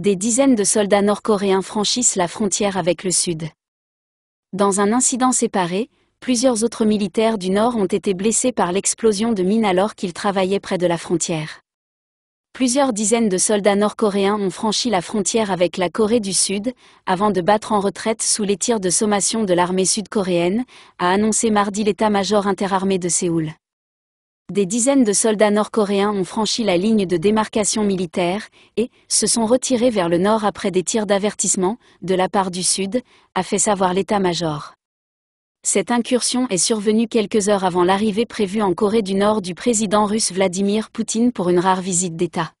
des dizaines de soldats nord-coréens franchissent la frontière avec le Sud. Dans un incident séparé, plusieurs autres militaires du Nord ont été blessés par l'explosion de mines alors qu'ils travaillaient près de la frontière. Plusieurs dizaines de soldats nord-coréens ont franchi la frontière avec la Corée du Sud, avant de battre en retraite sous les tirs de sommation de l'armée sud-coréenne, a annoncé mardi l'état-major interarmé de Séoul. Des dizaines de soldats nord-coréens ont franchi la ligne de démarcation militaire et se sont retirés vers le nord après des tirs d'avertissement de la part du Sud, a fait savoir l'état-major. Cette incursion est survenue quelques heures avant l'arrivée prévue en Corée du Nord du président russe Vladimir Poutine pour une rare visite d'État.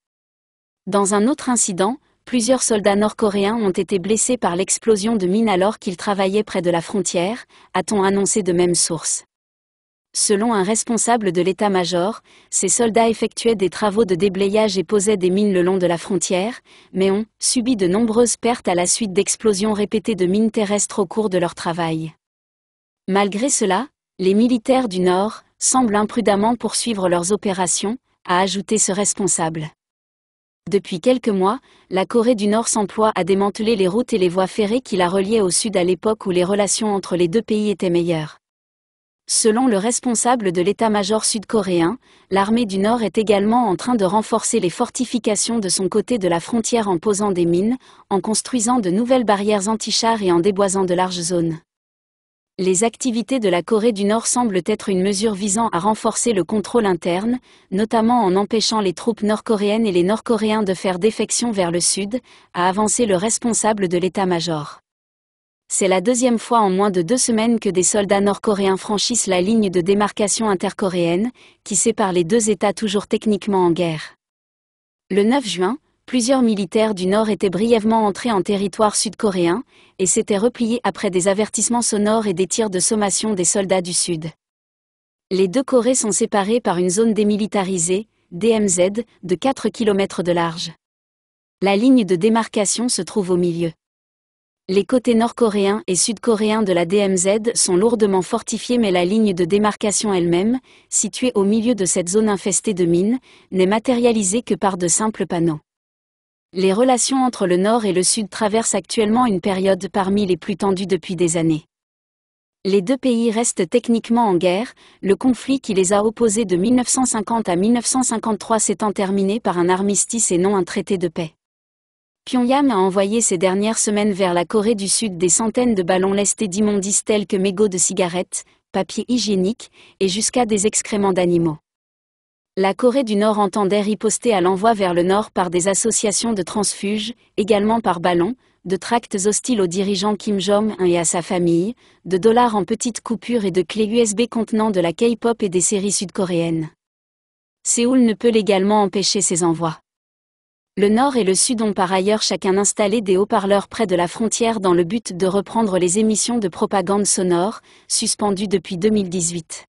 Dans un autre incident, plusieurs soldats nord-coréens ont été blessés par l'explosion de mines alors qu'ils travaillaient près de la frontière, a-t-on annoncé de même source. Selon un responsable de l'état-major, ces soldats effectuaient des travaux de déblayage et posaient des mines le long de la frontière, mais ont subi de nombreuses pertes à la suite d'explosions répétées de mines terrestres au cours de leur travail. Malgré cela, les militaires du Nord semblent imprudemment poursuivre leurs opérations, a ajouté ce responsable. Depuis quelques mois, la Corée du Nord s'emploie à démanteler les routes et les voies ferrées qui la reliaient au Sud à l'époque où les relations entre les deux pays étaient meilleures. Selon le responsable de l'état-major sud-coréen, l'armée du Nord est également en train de renforcer les fortifications de son côté de la frontière en posant des mines, en construisant de nouvelles barrières anti-chars et en déboisant de larges zones. Les activités de la Corée du Nord semblent être une mesure visant à renforcer le contrôle interne, notamment en empêchant les troupes nord-coréennes et les nord-coréens de faire défection vers le sud, a avancé le responsable de l'état-major. C'est la deuxième fois en moins de deux semaines que des soldats nord-coréens franchissent la ligne de démarcation intercoréenne, qui sépare les deux États toujours techniquement en guerre. Le 9 juin, plusieurs militaires du Nord étaient brièvement entrés en territoire sud-coréen, et s'étaient repliés après des avertissements sonores et des tirs de sommation des soldats du Sud. Les deux Corées sont séparées par une zone démilitarisée, DMZ, de 4 km de large. La ligne de démarcation se trouve au milieu. Les côtés nord-coréens et sud-coréens de la DMZ sont lourdement fortifiés mais la ligne de démarcation elle-même, située au milieu de cette zone infestée de mines, n'est matérialisée que par de simples panneaux. Les relations entre le nord et le sud traversent actuellement une période parmi les plus tendues depuis des années. Les deux pays restent techniquement en guerre, le conflit qui les a opposés de 1950 à 1953 s'étant terminé par un armistice et non un traité de paix. Pyongyang a envoyé ces dernières semaines vers la Corée du Sud des centaines de ballons lestés d'immondices tels que mégots de cigarettes, papier hygiénique, et jusqu'à des excréments d'animaux. La Corée du Nord entendait riposter à l'envoi vers le Nord par des associations de transfuges, également par ballons, de tracts hostiles aux dirigeants Kim Jong-un et à sa famille, de dollars en petites coupures et de clés USB contenant de la K-pop et des séries sud-coréennes. Séoul ne peut légalement empêcher ces envois. Le Nord et le Sud ont par ailleurs chacun installé des haut-parleurs près de la frontière dans le but de reprendre les émissions de propagande sonore, suspendues depuis 2018.